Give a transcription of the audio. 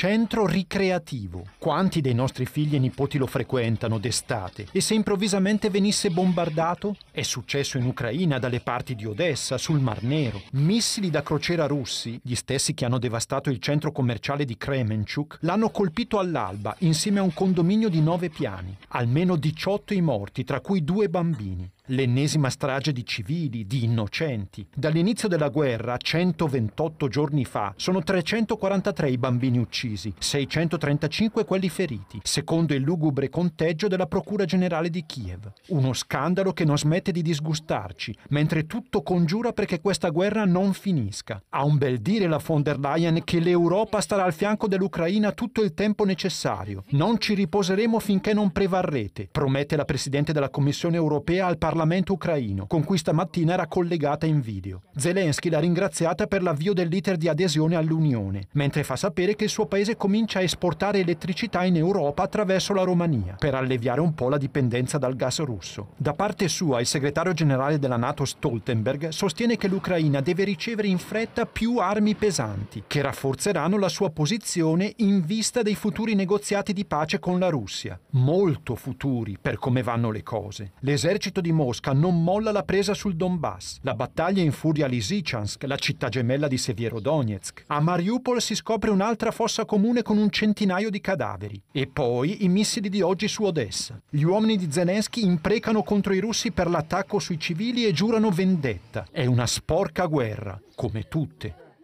centro ricreativo. Quanti dei nostri figli e nipoti lo frequentano d'estate? E se improvvisamente venisse bombardato? È successo in Ucraina, dalle parti di Odessa, sul Mar Nero. Missili da crociera russi, gli stessi che hanno devastato il centro commerciale di Kremenchuk, l'hanno colpito all'alba insieme a un condominio di nove piani. Almeno 18 i morti, tra cui due bambini l'ennesima strage di civili, di innocenti. Dall'inizio della guerra, 128 giorni fa, sono 343 i bambini uccisi, 635 quelli feriti, secondo il lugubre conteggio della Procura Generale di Kiev. Uno scandalo che non smette di disgustarci, mentre tutto congiura perché questa guerra non finisca. Ha un bel dire la von der Leyen che l'Europa starà al fianco dell'Ucraina tutto il tempo necessario. Non ci riposeremo finché non prevarrete, promette la Presidente della Commissione europea al Parlamento Parlamento ucraino, con cui stamattina era collegata in video. Zelensky l'ha ringraziata per l'avvio dell'iter di adesione all'Unione, mentre fa sapere che il suo paese comincia a esportare elettricità in Europa attraverso la Romania, per alleviare un po' la dipendenza dal gas russo. Da parte sua, il segretario generale della NATO Stoltenberg sostiene che l'Ucraina deve ricevere in fretta più armi pesanti, che rafforzeranno la sua posizione in vista dei futuri negoziati di pace con la Russia. Molto futuri, per come vanno le cose. L'esercito di Mosca Mosca non molla la presa sul Donbass. La battaglia infuria Lisichansk, la città gemella di Sevierodonetsk. A Mariupol si scopre un'altra fossa comune con un centinaio di cadaveri. E poi i missili di oggi su Odessa. Gli uomini di Zelensky imprecano contro i russi per l'attacco sui civili e giurano vendetta. È una sporca guerra, come tutte.